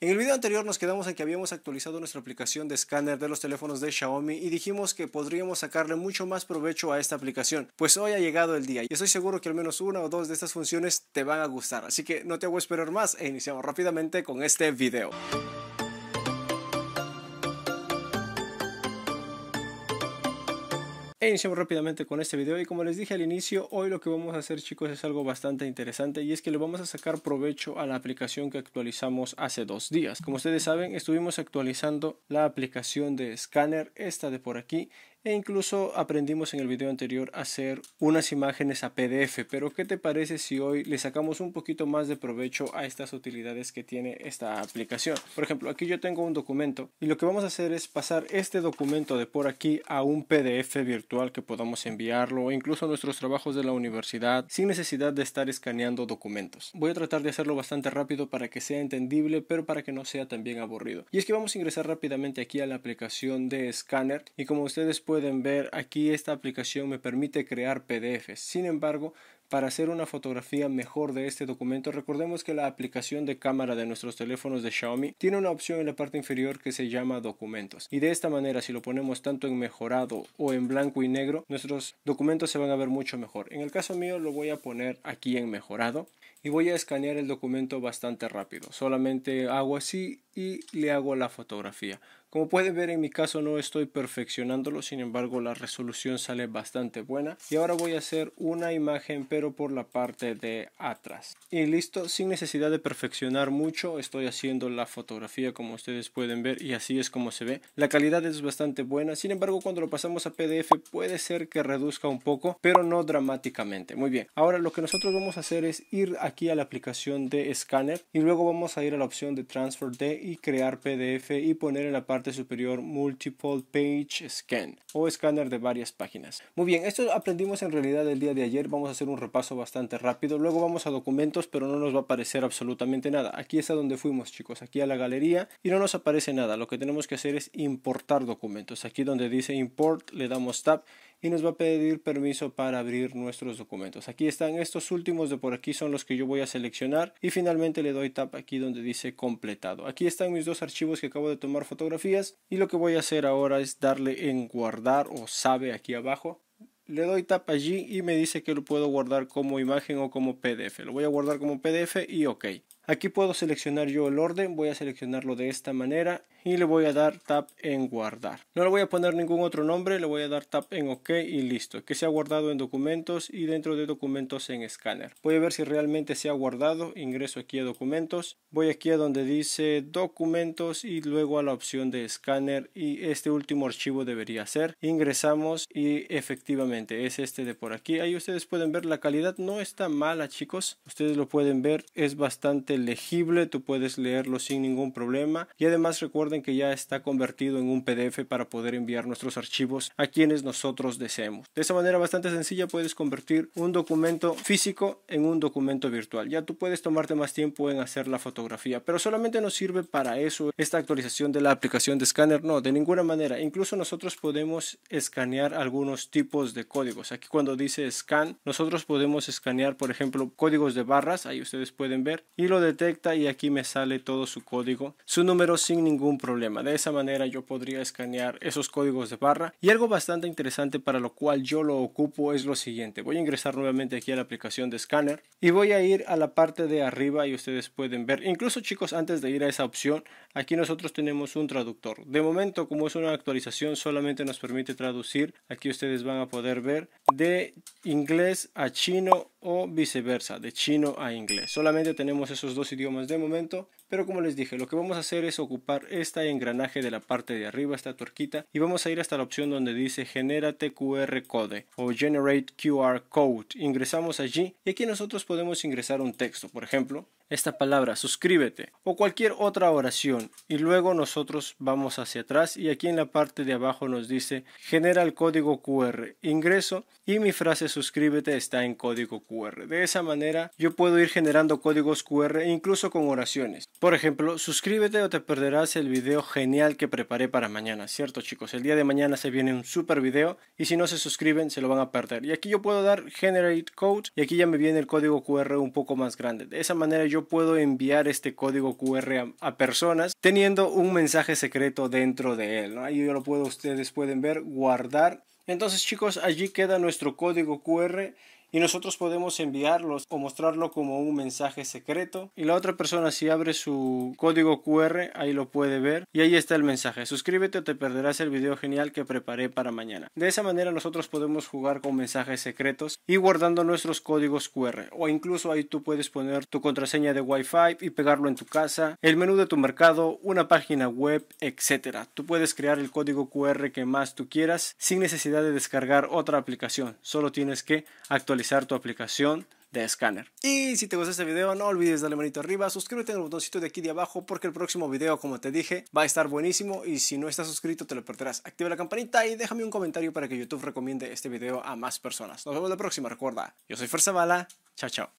En el video anterior nos quedamos en que habíamos actualizado nuestra aplicación de escáner de los teléfonos de Xiaomi y dijimos que podríamos sacarle mucho más provecho a esta aplicación, pues hoy ha llegado el día y estoy seguro que al menos una o dos de estas funciones te van a gustar, así que no te hago esperar más e iniciamos rápidamente con este video. iniciamos rápidamente con este video y como les dije al inicio, hoy lo que vamos a hacer chicos es algo bastante interesante y es que le vamos a sacar provecho a la aplicación que actualizamos hace dos días. Como ustedes saben, estuvimos actualizando la aplicación de Scanner, esta de por aquí, e incluso aprendimos en el video anterior a hacer unas imágenes a PDF, pero ¿qué te parece si hoy le sacamos un poquito más de provecho a estas utilidades que tiene esta aplicación? Por ejemplo, aquí yo tengo un documento y lo que vamos a hacer es pasar este documento de por aquí a un PDF virtual que podamos enviarlo o incluso nuestros trabajos de la universidad sin necesidad de estar escaneando documentos. Voy a tratar de hacerlo bastante rápido para que sea entendible, pero para que no sea también aburrido. Y es que vamos a ingresar rápidamente aquí a la aplicación de escáner y como ustedes pueden pueden ver aquí esta aplicación me permite crear PDFs. Sin embargo, para hacer una fotografía mejor de este documento, recordemos que la aplicación de cámara de nuestros teléfonos de Xiaomi tiene una opción en la parte inferior que se llama documentos. Y de esta manera, si lo ponemos tanto en mejorado o en blanco y negro, nuestros documentos se van a ver mucho mejor. En el caso mío lo voy a poner aquí en mejorado y voy a escanear el documento bastante rápido. Solamente hago así y le hago la fotografía. Como pueden ver en mi caso no estoy perfeccionándolo, sin embargo la resolución sale bastante buena. Y ahora voy a hacer una imagen pero por la parte de atrás. Y listo, sin necesidad de perfeccionar mucho, estoy haciendo la fotografía como ustedes pueden ver y así es como se ve. La calidad es bastante buena, sin embargo cuando lo pasamos a PDF puede ser que reduzca un poco, pero no dramáticamente. Muy bien, ahora lo que nosotros vamos a hacer es ir aquí a la aplicación de escáner y luego vamos a ir a la opción de transfer de y crear PDF y poner en la parte superior Multiple Page Scan o escáner de varias páginas. Muy bien, esto aprendimos en realidad el día de ayer, vamos a hacer un repaso bastante rápido, luego vamos a documentos pero no nos va a aparecer absolutamente nada. Aquí es a donde fuimos chicos, aquí a la galería y no nos aparece nada, lo que tenemos que hacer es importar documentos. Aquí donde dice import le damos tab y nos va a pedir permiso para abrir nuestros documentos. Aquí están estos últimos de por aquí son los que yo voy a seleccionar y finalmente le doy tap aquí donde dice completado. Aquí están mis dos archivos que acabo de tomar fotografías y lo que voy a hacer ahora es darle en guardar o sabe aquí abajo. Le doy tap allí y me dice que lo puedo guardar como imagen o como PDF. Lo voy a guardar como PDF y ok. Aquí puedo seleccionar yo el orden, voy a seleccionarlo de esta manera y le voy a dar tap en guardar. No le voy a poner ningún otro nombre, le voy a dar tap en OK y listo. Que se ha guardado en documentos y dentro de documentos en escáner. Voy a ver si realmente se ha guardado. Ingreso aquí a documentos. Voy aquí a donde dice documentos y luego a la opción de escáner y este último archivo debería ser. Ingresamos y efectivamente es este de por aquí. Ahí ustedes pueden ver la calidad no está mala chicos. Ustedes lo pueden ver. Es bastante legible. Tú puedes leerlo sin ningún problema. Y además recuerden que ya está convertido en un PDF para poder enviar nuestros archivos a quienes nosotros deseemos. De esa manera bastante sencilla puedes convertir un documento físico en un documento virtual. Ya tú puedes tomarte más tiempo en hacer la fotografía, pero solamente nos sirve para eso esta actualización de la aplicación de escáner. No, de ninguna manera. Incluso nosotros podemos escanear algunos tipos de códigos. Aquí cuando dice scan, nosotros podemos escanear, por ejemplo, códigos de barras. Ahí ustedes pueden ver y lo detecta y aquí me sale todo su código, su número sin ningún problema problema. De esa manera yo podría escanear esos códigos de barra. Y algo bastante interesante para lo cual yo lo ocupo es lo siguiente. Voy a ingresar nuevamente aquí a la aplicación de escáner y voy a ir a la parte de arriba y ustedes pueden ver. Incluso chicos, antes de ir a esa opción, aquí nosotros tenemos un traductor. De momento, como es una actualización, solamente nos permite traducir. Aquí ustedes van a poder ver de inglés a chino o viceversa, de chino a inglés. Solamente tenemos esos dos idiomas de momento pero como les dije, lo que vamos a hacer es ocupar este engranaje de la parte de arriba, esta tuerquita, y vamos a ir hasta la opción donde dice Generate QR Code o Generate QR Code. Ingresamos allí y aquí nosotros podemos ingresar un texto, por ejemplo, esta palabra, suscríbete o cualquier otra oración y luego nosotros vamos hacia atrás y aquí en la parte de abajo nos dice genera el código QR, ingreso y mi frase suscríbete está en código QR. De esa manera yo puedo ir generando códigos QR e incluso con oraciones. Por ejemplo, suscríbete o te perderás el video genial que preparé para mañana, ¿cierto chicos? El día de mañana se viene un super video y si no se suscriben se lo van a perder. Y aquí yo puedo dar generate code y aquí ya me viene el código QR un poco más grande. De esa manera yo yo puedo enviar este código QR a, personas teniendo un mensaje secreto dentro de él. Ahí yo lo puedo, ustedes pueden ver, guardar. Entonces chicos, allí queda nuestro código QR y nosotros podemos enviarlos o mostrarlo como un mensaje secreto y la otra persona si abre su código QR ahí lo puede ver y ahí está el mensaje suscríbete o te perderás el video genial que preparé para mañana de esa manera nosotros podemos jugar con mensajes secretos y guardando nuestros códigos QR o incluso ahí tú puedes poner tu contraseña de Wi-Fi y pegarlo en tu casa el menú de tu mercado una página web etcétera tú puedes crear el código QR que más tú quieras sin necesidad de descargar otra aplicación solo tienes que actualizar tu aplicación de escáner. Y si te gustó este video, no olvides darle manito arriba, suscríbete en el botoncito de aquí de abajo porque el próximo video, como te dije, va a estar buenísimo y si no estás suscrito te lo perderás. Activa la campanita y déjame un comentario para que YouTube recomiende este video a más personas. Nos vemos la próxima, recuerda. Yo soy Fuerza Bala, chao chao.